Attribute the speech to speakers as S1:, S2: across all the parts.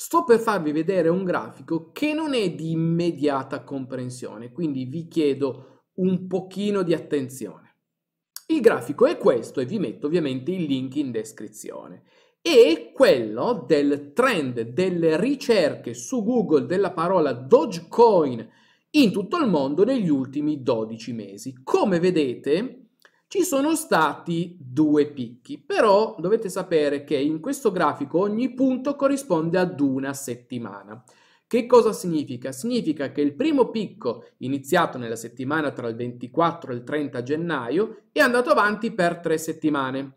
S1: Sto per farvi vedere un grafico che non è di immediata comprensione, quindi vi chiedo un pochino di attenzione. Il grafico è questo e vi metto ovviamente il link in descrizione. È quello del trend delle ricerche su Google della parola Dogecoin in tutto il mondo negli ultimi 12 mesi. Come vedete, ci sono stati due picchi, però dovete sapere che in questo grafico ogni punto corrisponde ad una settimana. Che cosa significa? Significa che il primo picco, iniziato nella settimana tra il 24 e il 30 gennaio, è andato avanti per tre settimane,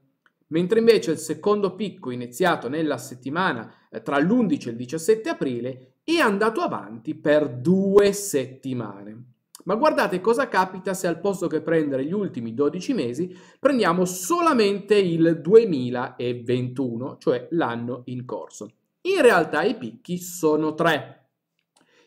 S1: mentre invece il secondo picco, iniziato nella settimana eh, tra l'11 e il 17 aprile, è andato avanti per due settimane. Ma guardate cosa capita se al posto che prendere gli ultimi 12 mesi prendiamo solamente il 2021, cioè l'anno in corso. In realtà i picchi sono tre.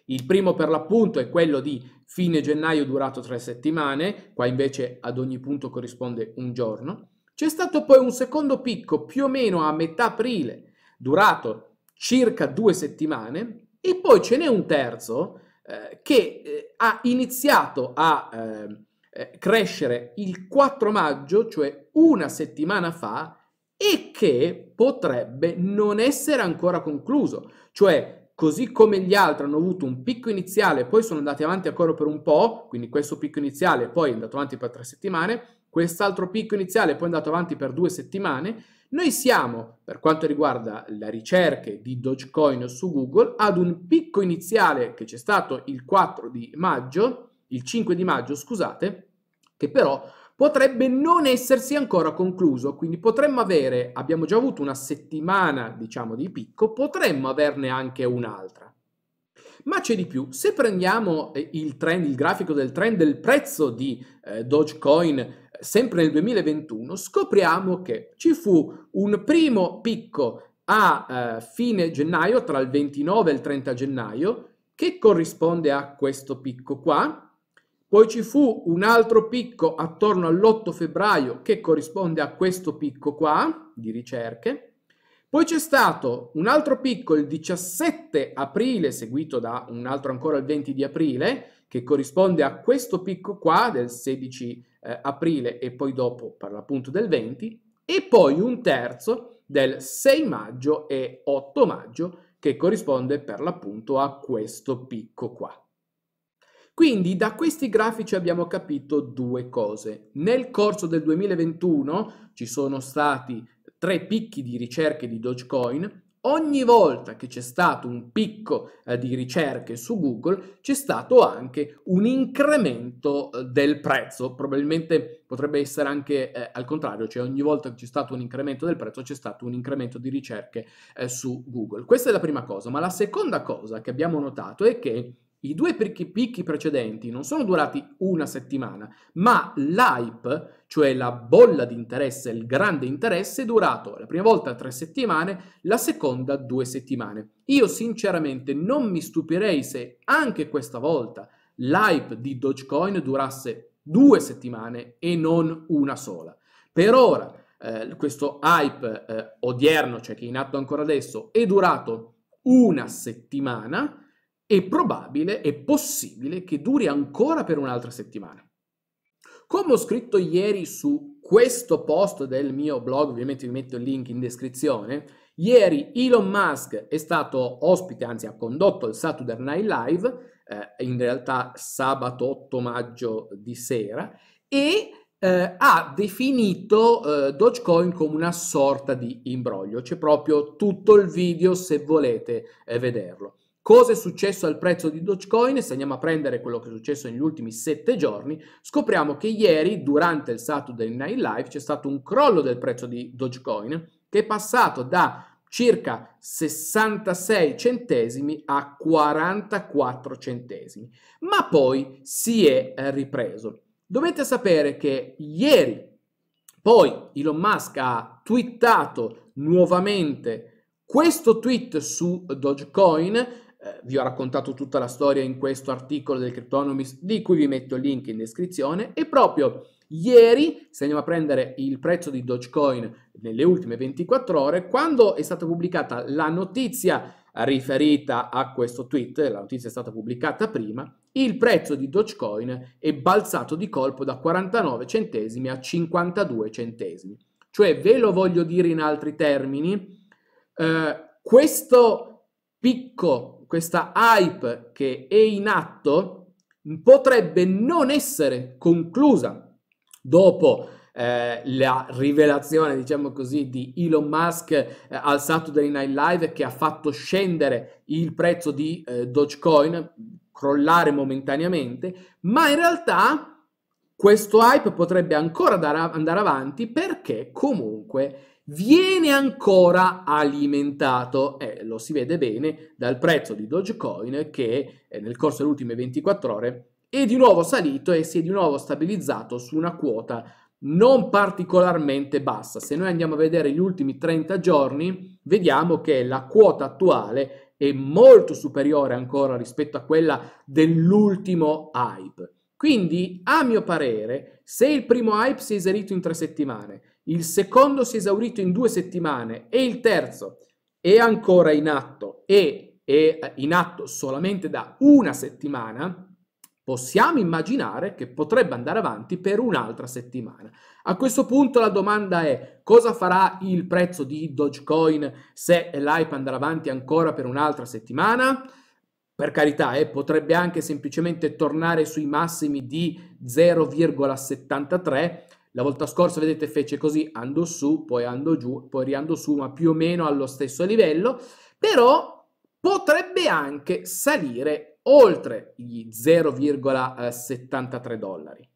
S1: Il primo per l'appunto è quello di fine gennaio durato tre settimane, qua invece ad ogni punto corrisponde un giorno. C'è stato poi un secondo picco più o meno a metà aprile, durato circa due settimane, e poi ce n'è un terzo eh, che eh, ha iniziato a ehm, eh, crescere il 4 maggio, cioè una settimana fa, e che potrebbe non essere ancora concluso. Cioè, così come gli altri hanno avuto un picco iniziale, poi sono andati avanti ancora per un po', quindi questo picco iniziale poi è andato avanti per tre settimane, quest'altro picco iniziale poi è andato avanti per due settimane, noi siamo, per quanto riguarda le ricerche di Dogecoin su Google, ad un picco iniziale che c'è stato il 4 di maggio, il 5 di maggio, scusate, che però potrebbe non essersi ancora concluso, quindi potremmo avere, abbiamo già avuto una settimana, diciamo, di picco, potremmo averne anche un'altra. Ma c'è di più, se prendiamo eh, il trend, il grafico del trend del prezzo di eh, Dogecoin sempre nel 2021, scopriamo che ci fu un primo picco a eh, fine gennaio, tra il 29 e il 30 gennaio, che corrisponde a questo picco qua. Poi ci fu un altro picco attorno all'8 febbraio che corrisponde a questo picco qua di ricerche. Poi c'è stato un altro picco il 17 aprile, seguito da un altro ancora il 20 di aprile, che corrisponde a questo picco qua del 16 eh, aprile e poi dopo per l'appunto del 20 e poi un terzo del 6 maggio e 8 maggio che corrisponde per l'appunto a questo picco qua. Quindi da questi grafici abbiamo capito due cose. Nel corso del 2021 ci sono stati tre picchi di ricerche di Dogecoin ogni volta che c'è stato un picco eh, di ricerche su Google, c'è stato anche un incremento eh, del prezzo. Probabilmente potrebbe essere anche eh, al contrario, cioè ogni volta che c'è stato un incremento del prezzo c'è stato un incremento di ricerche eh, su Google. Questa è la prima cosa, ma la seconda cosa che abbiamo notato è che i due picchi precedenti non sono durati una settimana, ma l'hype, cioè la bolla di interesse, il grande interesse, è durato la prima volta tre settimane, la seconda due settimane. Io sinceramente non mi stupirei se anche questa volta l'hype di Dogecoin durasse due settimane e non una sola. Per ora eh, questo hype eh, odierno, cioè che è in atto ancora adesso, è durato una settimana è probabile, è possibile che duri ancora per un'altra settimana. Come ho scritto ieri su questo post del mio blog, ovviamente vi metto il link in descrizione, ieri Elon Musk è stato ospite, anzi ha condotto il Saturday Night Live, eh, in realtà sabato 8 maggio di sera, e eh, ha definito eh, Dogecoin come una sorta di imbroglio. C'è proprio tutto il video se volete eh, vederlo. Cosa è successo al prezzo di Dogecoin? Se andiamo a prendere quello che è successo negli ultimi 7 giorni, scopriamo che ieri, durante il Saturday Night Live, c'è stato un crollo del prezzo di Dogecoin che è passato da circa 66 centesimi a 44 centesimi, ma poi si è ripreso. Dovete sapere che ieri poi Elon Musk ha twittato nuovamente questo tweet su Dogecoin eh, vi ho raccontato tutta la storia in questo articolo del Cryptonomist di cui vi metto il link in descrizione e proprio ieri, se andiamo a prendere il prezzo di Dogecoin nelle ultime 24 ore, quando è stata pubblicata la notizia riferita a questo tweet, la notizia è stata pubblicata prima, il prezzo di Dogecoin è balzato di colpo da 49 centesimi a 52 centesimi. Cioè, ve lo voglio dire in altri termini, eh, questo picco questa hype che è in atto potrebbe non essere conclusa dopo eh, la rivelazione, diciamo così, di Elon Musk eh, al Saturday Night Live che ha fatto scendere il prezzo di eh, Dogecoin, crollare momentaneamente, ma in realtà questo hype potrebbe ancora dar- andare avanti perché comunque viene ancora alimentato e eh, lo si vede bene dal prezzo di Dogecoin che eh, nel corso delle ultime 24 ore è di nuovo salito e si è di nuovo stabilizzato su una quota non particolarmente bassa. Se noi andiamo a vedere gli ultimi 30 giorni, vediamo che la quota attuale è molto superiore ancora rispetto a quella dell'ultimo hype. Quindi, a mio parere, se il primo hype si è eserito in tre settimane, il secondo si è esaurito in due settimane e il terzo è ancora in atto e è in atto solamente da una settimana, possiamo immaginare che potrebbe andare avanti per un'altra settimana. A questo punto la domanda è cosa farà il prezzo di Dogecoin se l'hype andrà avanti ancora per un'altra settimana? Per carità, eh, potrebbe anche semplicemente tornare sui massimi di 0,73 la volta scorsa, vedete, fece così, andò su, poi andò giù, poi riandò su, ma più o meno allo stesso livello, però potrebbe anche salire oltre gli 0,73 dollari.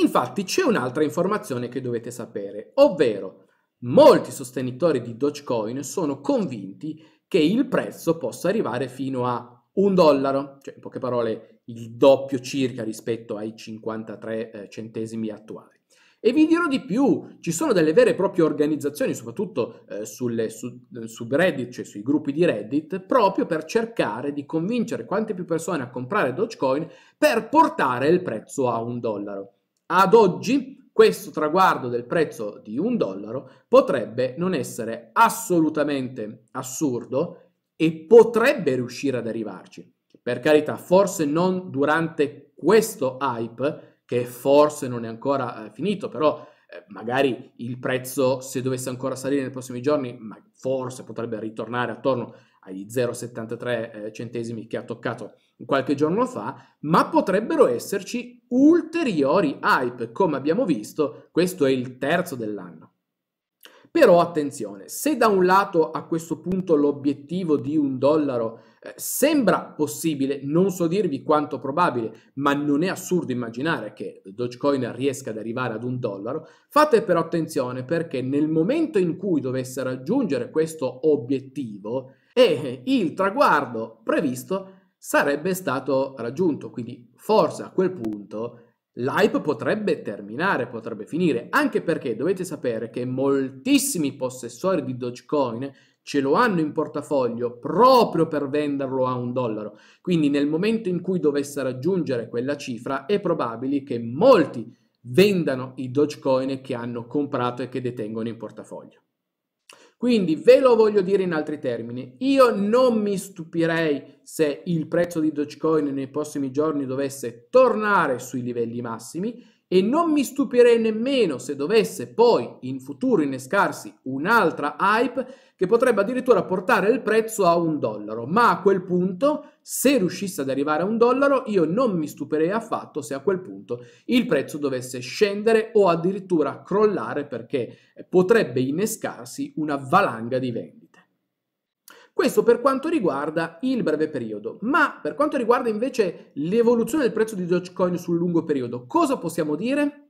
S1: Infatti c'è un'altra informazione che dovete sapere, ovvero molti sostenitori di Dogecoin sono convinti che il prezzo possa arrivare fino a un dollaro, cioè in poche parole il doppio circa rispetto ai 53 eh, centesimi attuali. E vi dirò di più, ci sono delle vere e proprie organizzazioni, soprattutto eh, sulle eh, su, Reddit, cioè sui gruppi di Reddit, proprio per cercare di convincere quante più persone a comprare Dogecoin per portare il prezzo a un dollaro. Ad oggi questo traguardo del prezzo di un dollaro potrebbe non essere assolutamente assurdo e potrebbe riuscire ad arrivarci. Per carità, forse non durante questo hype che forse non è ancora eh, finito, però eh, magari il prezzo, se dovesse ancora salire nei prossimi giorni, ma forse potrebbe ritornare attorno ai 0,73 eh, centesimi che ha toccato qualche giorno fa, ma potrebbero esserci ulteriori hype, come abbiamo visto, questo è il terzo dell'anno. Però attenzione, se da un lato a questo punto l'obiettivo di un dollaro eh, sembra possibile, non so dirvi quanto probabile, ma non è assurdo immaginare che Dogecoin riesca ad arrivare ad un dollaro, fate però attenzione perché nel momento in cui dovesse raggiungere questo obiettivo, eh, il traguardo previsto sarebbe stato raggiunto. Quindi forse a quel punto l'hype potrebbe terminare, potrebbe finire, anche perché dovete sapere che moltissimi possessori di Dogecoin ce lo hanno in portafoglio proprio per venderlo a un dollaro. Quindi nel momento in cui dovesse raggiungere quella cifra è probabile che molti vendano i Dogecoin che hanno comprato e che detengono in portafoglio. Quindi ve lo voglio dire in altri termini, io non mi stupirei se il prezzo di Dogecoin nei prossimi giorni dovesse tornare sui livelli massimi e non mi stupirei nemmeno se dovesse poi in futuro innescarsi un'altra hype che potrebbe addirittura portare il prezzo a un dollaro, ma a quel punto se riuscisse ad arrivare a un dollaro io non mi stupirei affatto se a quel punto il prezzo dovesse scendere o addirittura crollare perché potrebbe innescarsi una valanga di vendite. Questo per quanto riguarda il breve periodo, ma per quanto riguarda invece l'evoluzione del prezzo di Dogecoin sul lungo periodo, cosa possiamo dire?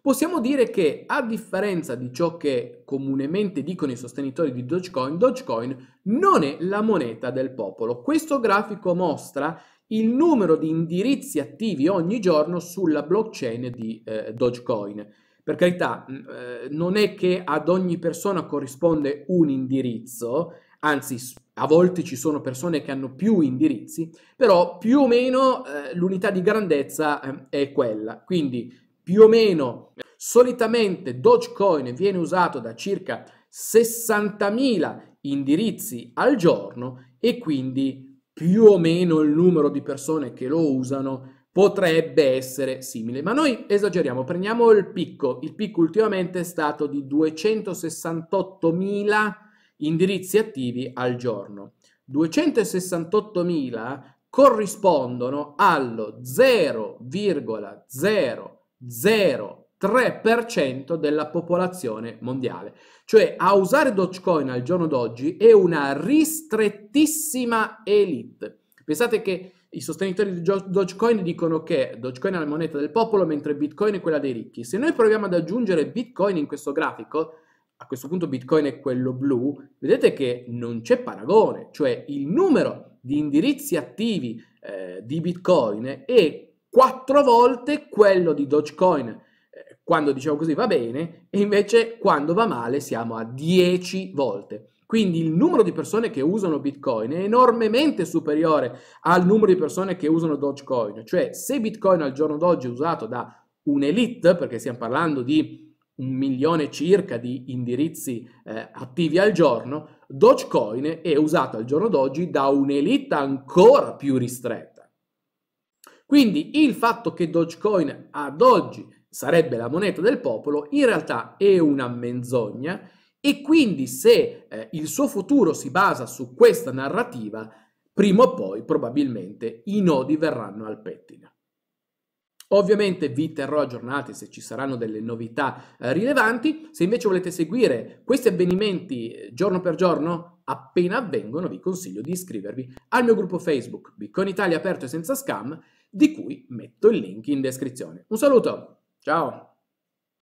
S1: Possiamo dire che, a differenza di ciò che comunemente dicono i sostenitori di Dogecoin, Dogecoin non è la moneta del popolo. Questo grafico mostra il numero di indirizzi attivi ogni giorno sulla blockchain di eh, Dogecoin. Per carità, mm, eh, non è che ad ogni persona corrisponde un indirizzo, anzi a volte ci sono persone che hanno più indirizzi, però più o meno eh, l'unità di grandezza eh, è quella. Quindi più o meno solitamente Dogecoin viene usato da circa 60.000 indirizzi al giorno e quindi più o meno il numero di persone che lo usano potrebbe essere simile, ma noi esageriamo, prendiamo il picco, il picco ultimamente è stato di 268.000 indirizzi attivi al giorno. 268.000 corrispondono allo 0,003% della popolazione mondiale. Cioè a usare Dogecoin al giorno d'oggi è una ristrettissima elite. Pensate che i sostenitori di Dogecoin dicono che Dogecoin è la moneta del popolo mentre Bitcoin è quella dei ricchi. Se noi proviamo ad aggiungere Bitcoin in questo grafico, a questo punto Bitcoin è quello blu, vedete che non c'è paragone, cioè il numero di indirizzi attivi eh, di Bitcoin è quattro volte quello di Dogecoin. Eh, quando diciamo così va bene, e invece quando va male siamo a 10 volte. Quindi il numero di persone che usano Bitcoin è enormemente superiore al numero di persone che usano Dogecoin. Cioè, se Bitcoin al giorno d'oggi è usato da un'elite, perché stiamo parlando di un milione circa di indirizzi eh, attivi al giorno, Dogecoin è usato al giorno d'oggi da un'elita ancora più ristretta. Quindi il fatto che Dogecoin ad oggi sarebbe la moneta del popolo in realtà è una menzogna e quindi se eh, il suo futuro si basa su questa narrativa, prima o poi probabilmente i nodi verranno al pettine. Ovviamente vi terrò aggiornati se ci saranno delle novità eh, rilevanti, se invece volete seguire questi avvenimenti eh, giorno per giorno, appena avvengono vi consiglio di iscrivervi al mio gruppo Facebook Bitcoin Italia aperto e senza scam, di cui metto il link in descrizione. Un saluto, ciao!